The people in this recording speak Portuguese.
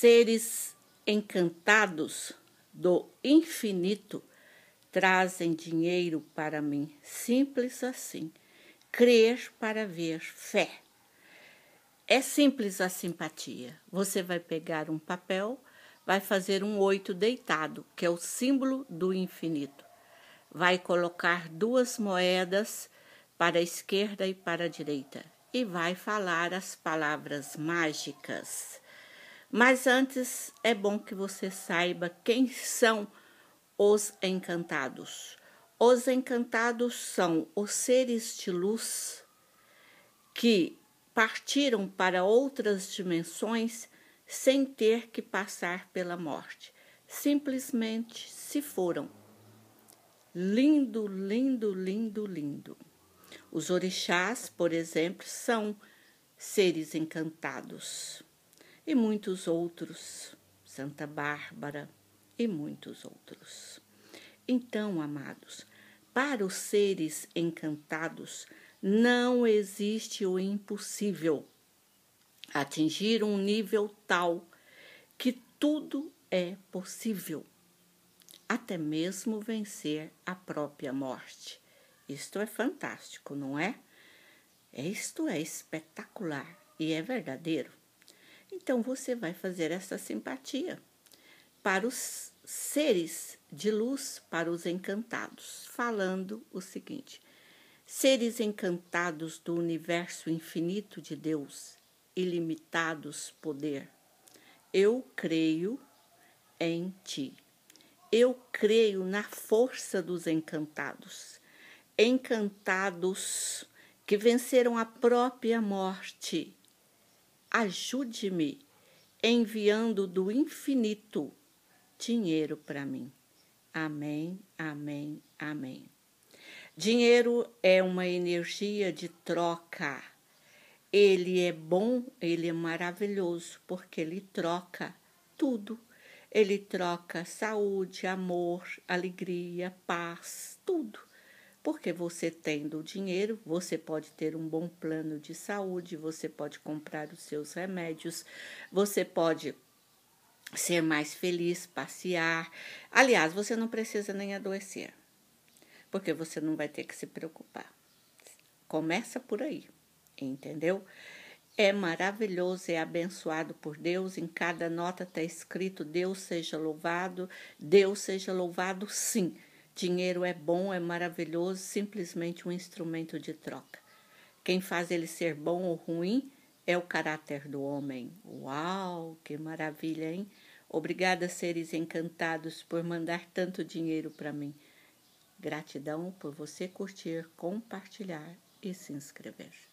seres encantados do infinito trazem dinheiro para mim, simples assim. Crer para ver, fé. É simples a simpatia. Você vai pegar um papel, vai fazer um oito deitado, que é o símbolo do infinito. Vai colocar duas moedas para a esquerda e para a direita e vai falar as palavras mágicas mas antes é bom que você saiba quem são os encantados. Os encantados são os seres de luz que partiram para outras dimensões sem ter que passar pela morte. Simplesmente se foram. Lindo, lindo, lindo, lindo. Os orixás, por exemplo, são seres encantados e muitos outros, Santa Bárbara e muitos outros. Então, amados, para os seres encantados não existe o impossível. Atingir um nível tal que tudo é possível, até mesmo vencer a própria morte. Isto é fantástico, não é? Isto é espetacular e é verdadeiro. Então você vai fazer essa simpatia para os seres de luz, para os encantados, falando o seguinte: seres encantados do universo infinito de Deus, ilimitados poder, eu creio em ti. Eu creio na força dos encantados, encantados que venceram a própria morte ajude-me enviando do infinito dinheiro para mim. Amém, amém, amém. Dinheiro é uma energia de troca. Ele é bom, ele é maravilhoso, porque ele troca tudo. Ele troca saúde, amor, alegria, paz, tudo. Porque você tendo o dinheiro, você pode ter um bom plano de saúde, você pode comprar os seus remédios, você pode ser mais feliz, passear. Aliás, você não precisa nem adoecer, porque você não vai ter que se preocupar. Começa por aí, entendeu? É maravilhoso, é abençoado por Deus. Em cada nota está escrito: Deus seja louvado, Deus seja louvado, sim. Dinheiro é bom, é maravilhoso, simplesmente um instrumento de troca. Quem faz ele ser bom ou ruim é o caráter do homem. Uau, que maravilha, hein? Obrigada, seres encantados, por mandar tanto dinheiro para mim. Gratidão por você curtir, compartilhar e se inscrever.